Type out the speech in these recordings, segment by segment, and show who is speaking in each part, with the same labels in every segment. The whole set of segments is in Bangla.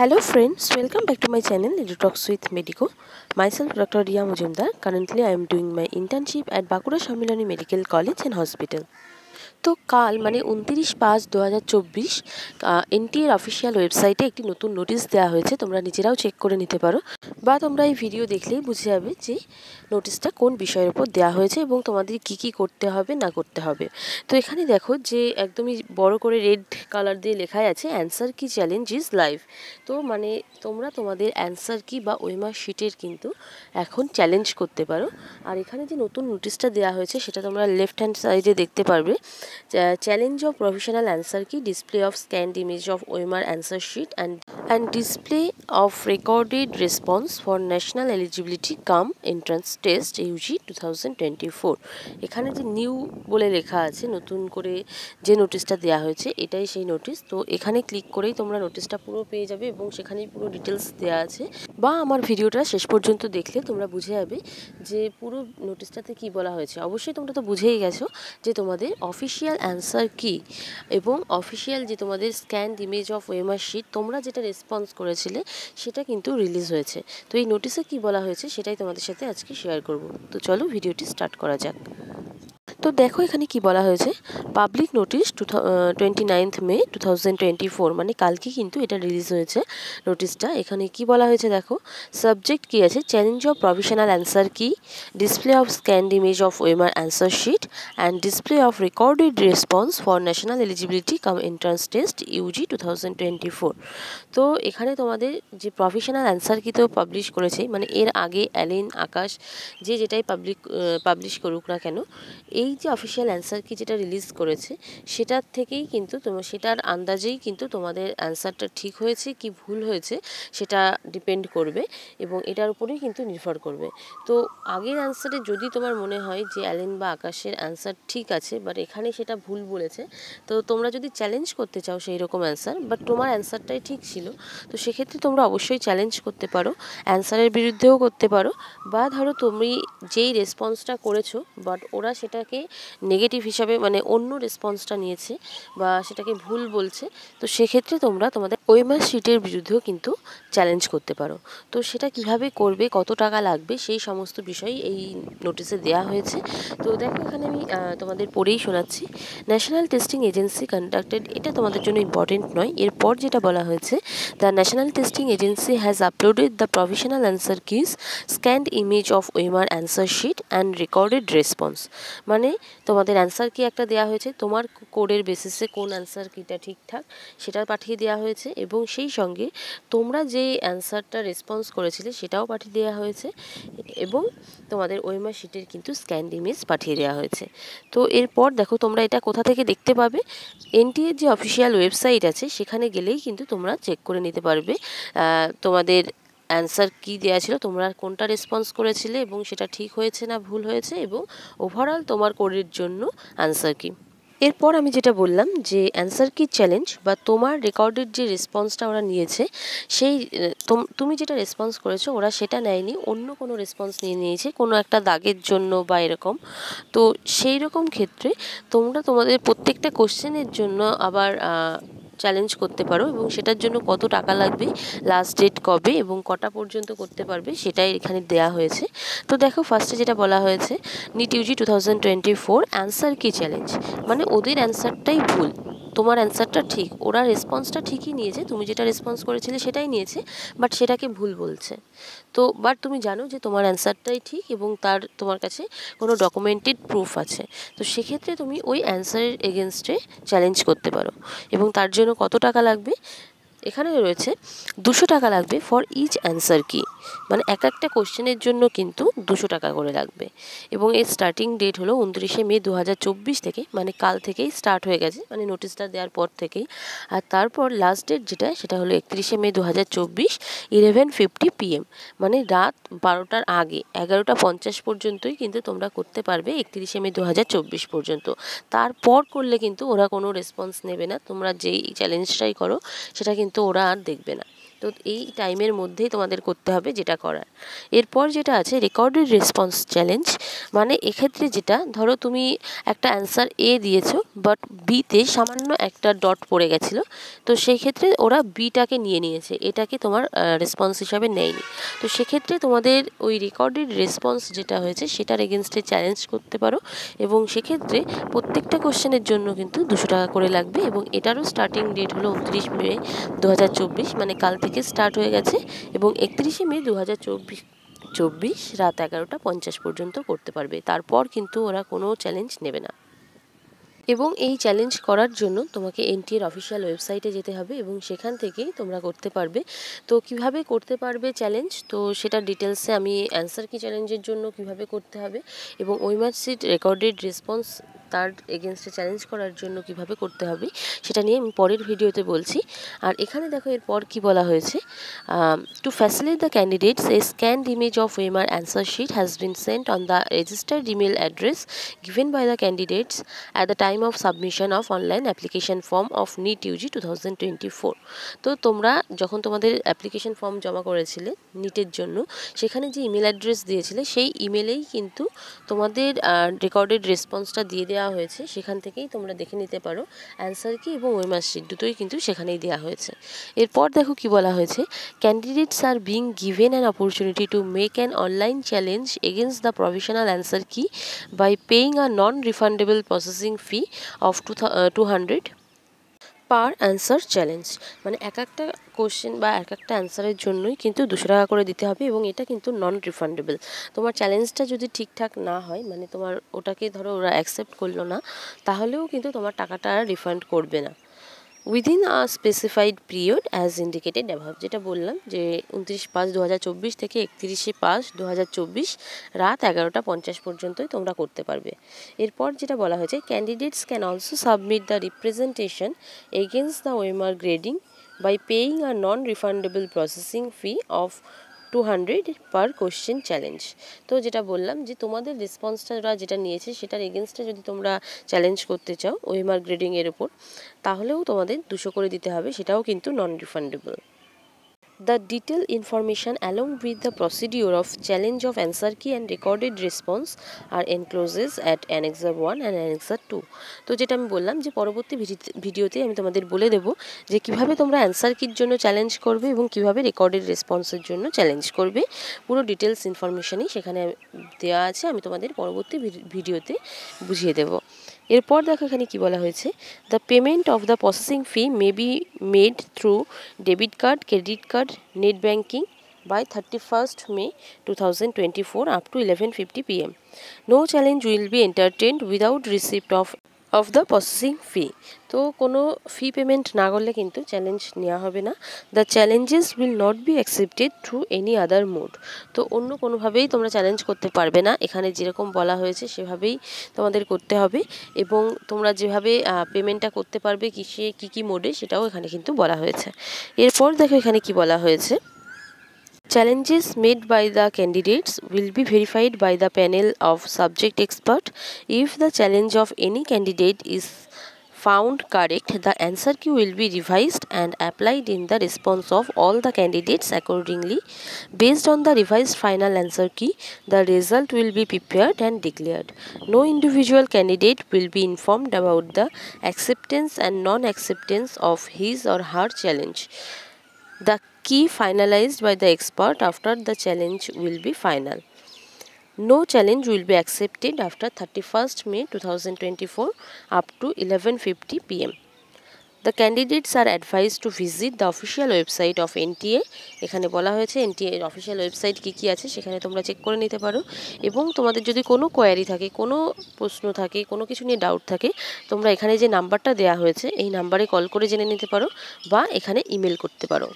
Speaker 1: Hello friends, welcome back to my channel Little Talks with Medico. Myself Dr. Ria Mujumdar. Currently I am doing my internship at Bakura Shamilani Medical College and Hospital. কাল মানে উনতিরিশ পাঁচ দু হাজার চব্বিশ এনটিএর অফিসিয়াল ওয়েবসাইটে একটি নতুন নোটিশ দেওয়া হয়েছে তোমরা নিজেরাও চেক করে নিতে পারো বা তোমরা এই ভিডিও দেখলেই বুঝে যাবে যে নোটিশটা কোন বিষয়ের উপর দেওয়া হয়েছে এবং তোমাদের কি কি করতে হবে না করতে হবে তো এখানে দেখো যে একদমই বড় করে রেড কালার দিয়ে লেখাই আছে answer key challenge is life তো মানে তোমরা তোমাদের অ্যান্সার কি বা ওয়েমার শিটের কিন্তু এখন চ্যালেঞ্জ করতে পারো আর এখানে যে নতুন নোটিশটা দেওয়া হয়েছে সেটা তোমরা লেফট হ্যান্ড সাইডে দেখতে পারবে challenge of professional answer key display of scanned image of OMR answer sheet and and display of recorded response for national eligibility cum entrance test UG two এখানে যে নিউ বলে লেখা আছে নতুন করে যে নোটিশটা দেওয়া হয়েছে এটাই সেই নোটিশ তো এখানে ক্লিক করেই তোমরা নোটিশটা পুরো পেয়ে যাবে এবং সেখানেই পুরো ডিটেলস দেওয়া আছে বা আমার ভিডিওটা শেষ পর্যন্ত দেখলে তোমরা বুঝে যাবে যে পুরো নোটিশটাতে কি বলা হয়েছে অবশ্যই তোমরা তো বুঝেই গেছো যে তোমাদের অফিসিয়াল অ্যান্সার কি এবং অফিসিয়াল যে তোমাদের scan image of OMR sheet তোমরা যেটা রেসপন্স করেছিলে সেটা কিন্তু রিলিজ হয়েছে তো এই নোটিসে কি বলা হয়েছে সেটাই তোমাদের সাথে আজকে শেয়ার করব তো চলো ভিডিওটি স্টার্ট করা যাক তো দেখো এখানে কি বলা হয়েছে public notice two twenty May two twenty four মানে কালকে কিন্তু এটা রিলিজ হয়েছে নোটিশটা এখানে কি বলা হয়েছে দেখো সাবজেক্ট কি আছে challenge of provisional answer key display of scanned image of OMR answer sheet and display of recorded response for national eligibility cum entrance test UG two thousand twenty four তো এখানে তোমাদের যে প্রফেশনাল অ্যান্সার কি তো পাবলিশ করেছে মানে এর আগে অ্যালেন আকাশ যে যেটাই পাবলিক পাবলিশ করুক না কেন এই এই যে অফিসিয়াল অ্যান্সার কি যেটা রিলিজ করেছে সেটার থেকেই কিন্তু তোমার সেটার আন্দাজেই কিন্তু তোমাদের অ্যান্সারটা ঠিক হয়েছে কি ভুল হয়েছে সেটা ডিপেন্ড করবে এবং এটার উপরেই কিন্তু নির্ভর করবে তো আগের অ্যান্সারে যদি তোমার মনে হয় যে অ্যালেন বা আকাশের অ্যান্সার ঠিক আছে বাট এখানে সেটা ভুল বলেছে তো তোমরা যদি চ্যালেঞ্জ করতে চাও সেই রকম অ্যান্সার বাট তোমার অ্যান্সারটাই ঠিক ছিল তো সেক্ষেত্রে তোমরা অবশ্যই চ্যালেঞ্জ করতে পারো অ্যান্সারের বিরুদ্ধেও করতে পারো বা ধরো তুমি যেই রেসপন্সটা করেছো বাট ওরা সেটাকে নেগেটিভ হিসাবে মানে অন্য রেসপন্সটা নিয়েছে বা সেটাকে ভুল বলছে তো সেক্ষেত্রে তোমরা তোমাদের ওই মাস শিটের বিরুদ্ধেও কিন্তু চ্যালেঞ্জ করতে পারো তো সেটা কিভাবে করবে কত টাকা লাগবে সেই সমস্ত বিষয় এই নোটিসে দেয়া হয়েছে তো দেখো এখানে আমি তোমাদের পড়েই শোনাচ্ছি ন্যাশনাল টেস্টিং এজেন্সি কন্ডাক্টেড এটা তোমাদের জন্য ইম্পর্টেন্ট নয় এরপর যেটা বলা হয়েছে the national testing agency has uploaded the provisional answer keys scanned image of OMR answer sheet and recorded response মানে অনুযায়ী তোমাদের অ্যান্সার কি একটা দেওয়া হয়েছে তোমার কোডের বেসিসে কোন অ্যান্সার কিটা ঠিকঠাক সেটা পাঠিয়ে দেওয়া হয়েছে এবং সেই সঙ্গে তোমরা যে অ্যান্সারটা রেসপন্স করেছিলে সেটাও পাঠিয়ে দেওয়া হয়েছে এবং তোমাদের ওইমা শিটের কিন্তু স্ক্যান ইমেজ পাঠিয়ে দেওয়া হয়েছে তো এরপর দেখো তোমরা এটা কোথা থেকে দেখতে পাবে এনটিএর যে অফিসিয়াল ওয়েবসাইট আছে সেখানে গেলেই কিন্তু তোমরা চেক করে নিতে পারবে তোমাদের অ্যান্সার কি দেওয়া ছিল তোমরা কোনটা রেসপন্স করেছিলে এবং সেটা ঠিক হয়েছে না ভুল হয়েছে এবং ওভারঅল তোমার কোডের জন্য অ্যান্সার কি এরপর আমি যেটা বললাম যে অ্যান্সার কি চ্যালেঞ্জ বা তোমার রেকর্ডের যে রেসপন্সটা ওরা নিয়েছে সেই তুমি যেটা রেসপন্স করেছো ওরা সেটা নেয়নি অন্য কোনো রেসপন্স নিয়ে নিয়েছে কোনো একটা দাগের জন্য বা এরকম তো সেই রকম ক্ষেত্রে তোমরা তোমাদের প্রত্যেকটা কোশ্চেনের জন্য আবার চ্যালেঞ্জ করতে পারো এবং সেটার জন্য কত টাকা লাগবে লাস্ট ডেট কবে এবং কটা পর্যন্ত করতে পারবে সেটাই এখানে দেয়া হয়েছে তো দেখো ফার্স্টে যেটা বলা হয়েছে NEET UG two thousand twenty four answer key challenge মানে ওদের অ্যান্সারটাই ভুল তোমার অ্যান্সারটা ঠিক ওরা রেসপন্সটা ঠিকই নিয়েছে তুমি যেটা রেসপন্স করেছিলে সেটাই নিয়েছে বাট সেটাকে ভুল বলছে তো বাট তুমি জানো যে তোমার অ্যান্সারটাই ঠিক এবং তার তোমার কাছে কোনো ডকুমেন্টেড প্রুফ আছে তো সেক্ষেত্রে তুমি ওই অ্যান্সারের এগেনস্টে চ্যালেঞ্জ করতে পারো এবং তার জন্য কত টাকা লাগবে এখানে রয়েছে দুশো টাকা লাগবে ফর ইচ অ্যান্সার কি মানে এক একটা কোশ্চেনের জন্য কিন্তু দুশো টাকা করে লাগবে এবং এর স্টার্টিং ডেট হলো উনত্রিশে মে দু থেকে মানে কাল থেকেই স্টার্ট হয়ে গেছে মানে নোটিশটা দেওয়ার পর থেকেই আর তারপর লাস্ট ডেট যেটা সেটা হলো একত্রিশে মে দু হাজার চব্বিশ ইলেভেন ফিফটি পিএম মানে রাত বারোটার আগে এগারোটা পঞ্চাশ পর্যন্তই কিন্তু তোমরা করতে পারবে একত্রিশে মে দু হাজার চব্বিশ পর্যন্ত তারপর করলে কিন্তু ওরা কোনো রেসপন্স নেবে না তোমরা যেই চ্যালেঞ্জটাই করো সেটা কিন্তু ওরা আর দেখবে না তো এই টাইমের মধ্যেই তোমাদের করতে হবে যেটা করার এরপর যেটা আছে রেকর্ডেড রেসপন্স চ্যালেঞ্জ মানে এক্ষেত্রে যেটা ধরো তুমি একটা অ্যান্সার এ দিয়েছো বাট বিতে সামান্য একটা ডট পড়ে গেছিলো তো সেই ক্ষেত্রে ওরা বিটাকে নিয়ে নিয়েছে এটাকে তোমার রেসপন্স হিসাবে নেয়নি তো সেক্ষেত্রে তোমাদের ওই রেকর্ডেড রেসপন্স যেটা হয়েছে সেটার এগেনস্টে চ্যালেঞ্জ করতে পারো এবং সেক্ষেত্রে প্রত্যেকটা কোশ্চেনের জন্য কিন্তু দুশো টাকা করে লাগবে এবং এটারও স্টার্টিং ডেট হলো উনত্রিশ মে দু মানে কাল থেকে থেকে স্টার্ট হয়ে গেছে এবং একত্রিশে মে দু হাজার চব্বিশ চব্বিশ রাত এগারোটা পঞ্চাশ পর্যন্ত করতে পারবে তারপর কিন্তু ওরা কোনো চ্যালেঞ্জ নেবে না এবং এই চ্যালেঞ্জ করার জন্য তোমাকে এনটিএর অফিসিয়াল ওয়েবসাইটে যেতে হবে এবং সেখান থেকেই তোমরা করতে পারবে তো কিভাবে করতে পারবে চ্যালেঞ্জ তো সেটা ডিটেলসে আমি অ্যান্সার কি চ্যালেঞ্জের জন্য কিভাবে করতে হবে এবং ওই সিট রেকর্ডেড রেসপন্স তার এগেনস্টে চ্যালেঞ্জ করার জন্য কিভাবে করতে হবে সেটা নিয়ে আমি পরের ভিডিওতে বলছি আর এখানে দেখো এরপর কি বলা হয়েছে to facilitate the candidates a scanned image of OMR answer sheet has been sent on the registered email address given by the candidates at the time of submission of online application form of NEET UG two thousand twenty four তো তোমরা যখন তোমাদের অ্যাপ্লিকেশন ফর্ম জমা করেছিলে নিটের জন্য সেখানে যে ইমেল অ্যাড্রেস দিয়েছিলে সেই ইমেলেই কিন্তু তোমাদের রেকর্ডেড রেসপন্সটা দিয়ে দেওয়া দেওয়া হয়েছে সেখান থেকেই তোমরা দেখে নিতে পারো অ্যান্সার কি এবং ওই মার্কশিট দুটোই কিন্তু সেখানেই দেওয়া হয়েছে এরপর দেখো কি বলা হয়েছে candidates are being given an opportunity to make an online challenge against the provisional answer key by paying a non refundable processing fee of two two hundred per answer challenge মানে এক একটা কোশ্চেন বা এক একটা অ্যান্সারের জন্যই কিন্তু দুশো টাকা করে দিতে হবে এবং এটা কিন্তু নন রিফান্ডেবল তোমার চ্যালেঞ্জটা যদি ঠিকঠাক না হয় মানে তোমার ওটাকে ধরো ওরা অ্যাকসেপ্ট করলো না তাহলেও কিন্তু তোমার টাকাটা আর রিফান্ড করবে না within a specified period as indicated above যেটা বললাম যে উনত্রিশ পাঁচ দু থেকে একত্রিশে পাঁচ দু রাত এগারোটা পঞ্চাশ পর্যন্তই তোমরা করতে পারবে এরপর যেটা বলা হয়েছে candidates can also submit the representation against the OMR grading by paying a non refundable processing fee of two hundred per question challenge তো যেটা বললাম যে তোমাদের রেসপন্সটা যেটা নিয়েছে সেটার এগেনস্টে যদি তোমরা চ্যালেঞ্জ করতে চাও ওএমআর গ্রেডিংয়ের ওপর তাহলেও তোমাদের দুশো করে দিতে হবে সেটাও কিন্তু non refundable The detailed information along with the procedure of challenge of answer key and recorded response are encloses at annexer 1 and annexer 2 তো যেটা আমি বললাম যে পরবর্তী ভিডিওতে আমি তোমাদের বলে দেব যে কিভাবে তোমরা অ্যানসার কির জন্য চ্যালেঞ্জ করবে এবং কিভাবে রেকর্ডেড রেসপন্সের জন্য চ্যালেঞ্জ করবে পুরো ডিটেলস ইনফরমেশানই সেখানে দেওয়া আছে আমি তোমাদের পরবর্তী ভিডিওতে বুঝিয়ে দেবো এরপর দেখো এখানে কি বলা হয়েছে the payment of the processing fee may be made through debit card credit card net banking by thirty first May two thousand twenty four up to eleven fifty PM no challenge will be entertained without receipt of of the processing fee তো কোনো ফি পেমেন্ট না করলে কিন্তু চ্যালেঞ্জ নেওয়া হবে না the challenges will not be accepted through any other mode তো অন্য কোনোভাবেই তোমরা চ্যালেঞ্জ করতে পারবে না এখানে যেরকম বলা হয়েছে সেভাবেই তোমাদের করতে হবে এবং তোমরা যেভাবে পেমেন্টটা করতে পারবে সে কী কী মোডে সেটাও এখানে কিন্তু বলা হয়েছে এরপর দেখো এখানে কি বলা হয়েছে Challenges made by the candidates will be verified by the panel of subject expert. If the challenge of any candidate is found correct, the answer key will be revised and applied in the response of all the candidates accordingly. Based on the revised final answer key, the result will be prepared and declared. No individual candidate will be informed about the acceptance and non-acceptance of his or her challenge. The key finalized by the expert after the challenge will be final. No challenge will be accepted after 31st May 2024 up to 11.50 pm. The candidates are advised to visit the official website of NTA এখানে বলা হয়েছে NTA official ওয়েবসাইট কী কী আছে সেখানে তোমরা চেক করে নিতে পারো এবং তোমাদের যদি কোনো কোয়ারি থাকে কোনো প্রশ্ন থাকে কোনো কিছু নিয়ে ডাউট থাকে তোমরা এখানে যে নাম্বারটা দেয়া হয়েছে এই নাম্বারে কল করে জেনে নিতে পারো বা এখানে ইমেল করতে পারো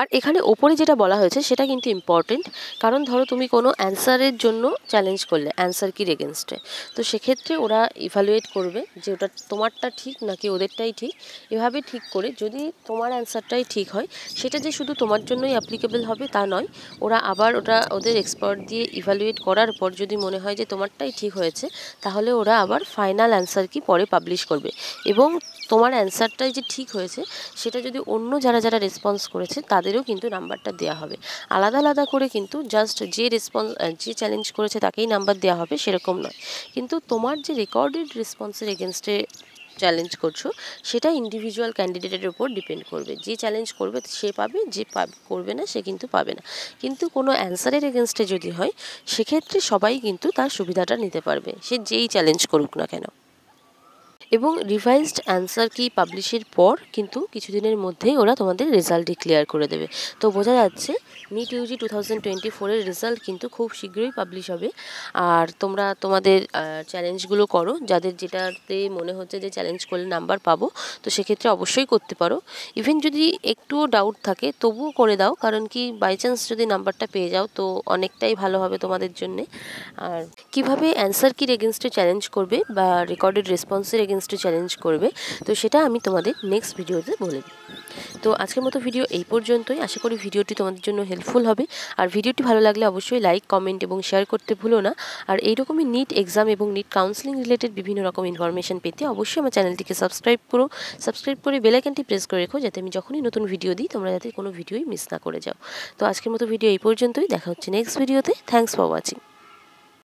Speaker 1: আর এখানে ওপরে যেটা বলা হয়েছে সেটা কিন্তু ইম্পর্টেন্ট কারণ ধরো তুমি কোনো অ্যান্সারের জন্য চ্যালেঞ্জ করলে অ্যান্সার কির এগেনস্টে তো সেক্ষেত্রে ওরা ইভ্যালুয়েট করবে যে ওটা তোমারটা ঠিক নাকি ওদেরটাই ঠিক এভাবে ঠিক করে যদি তোমার অ্যান্সারটাই ঠিক হয় সেটা যে শুধু তোমার জন্যই অ্যাপ্লিকেবল হবে তা নয় ওরা আবার ওটা ওদের এক্সপার্ট দিয়ে ইভ্যালুয়েট করার পর যদি মনে হয় যে তোমারটাই ঠিক হয়েছে তাহলে ওরা আবার ফাইনাল অ্যান্সার কি পরে পাবলিশ করবে এবং তোমার অ্যান্সারটাই যে ঠিক হয়েছে সেটা যদি অন্য যারা যারা রেসপন্স করেছে তা তাদেরও কিন্তু নাম্বারটা দেওয়া হবে আলাদা আলাদা করে কিন্তু জাস্ট যে রেসপন্স যে চ্যালেঞ্জ করেছে তাকেই নাম্বার দেওয়া হবে সেরকম নয় কিন্তু তোমার যে রেকর্ডেড রেসপন্সের এগেনস্টে চ্যালেঞ্জ করছো সেটা ইন্ডিভিজুয়াল ক্যান্ডিডেটের উপর ডিপেন্ড করবে যে চ্যালেঞ্জ করবে সে পাবে যে করবে না সে কিন্তু পাবে না কিন্তু কোনো অ্যান্সারের এগেনস্টে যদি হয় সেক্ষেত্রে সবাই কিন্তু তার সুবিধাটা নিতে পারবে সে যেই চ্যালেঞ্জ করুক না কেন এবং রিভাইজড অ্যান্সার কি পাবলিশের পর কিন্তু কিছুদিনের মধ্যেই ওরা তোমাদের রেজাল্ট ডিক্লেয়ার করে দেবে তো বোঝা যাচ্ছে NEET UG two thousand twenty ফোরের রেজাল্ট কিন্তু খুব শীঘ্রই পাবলিশ হবে আর তোমরা তোমাদের চ্যালেঞ্জগুলো করো যাদের যেটাতে মনে হচ্ছে যে চ্যালেঞ্জ করলে নাম্বার পাবো তো সেক্ষেত্রে অবশ্যই করতে পারো ইভেন যদি একটুও ডাউট থাকে তবুও করে দাও কারণ কি বাই চান্স যদি নাম্বারটা পেয়ে যাও তো অনেকটাই ভালো হবে তোমাদের জন্যে আর কিভাবে অ্যান্সার কির এগেনস্টে চ্যালেঞ্জ করবে বা রেকর্ডেড রেসপন্সের এগেনস্ট নেক্সট চ্যালেঞ্জ করবে তো সেটা আমি তোমাদের নেক্সট ভিডিওতে বলে দিই তো আজকের মতো ভিডিও এই পর্যন্তই আশা করি ভিডিওটি তোমাদের জন্য হেল্পফুল হবে আর ভিডিওটি ভালো লাগলে অবশ্যই লাইক কমেন্ট এবং শেয়ার করতে ভুলো না আর এইরকমই নিট এক্সাম এবং নিট কাউন্সিলিং রিলেটেড বিভিন্ন রকম ইনফরমেশন পেতে অবশ্যই আমার চ্যানেলটিকে সাবস্ক্রাইব করো সাবস্ক্রাইব করে বেলাইকানটি প্রেস করে রেখো যাতে আমি যখনই নতুন ভিডিও দিই তোমরা যাতে কোনো ভিডিওই মিস না করে যাও তো আজকের মতো ভিডিও এই পর্যন্তই দেখা হচ্ছে নেক্সট ভিডিওতে থ্যাংকস ফর ওয়াচিং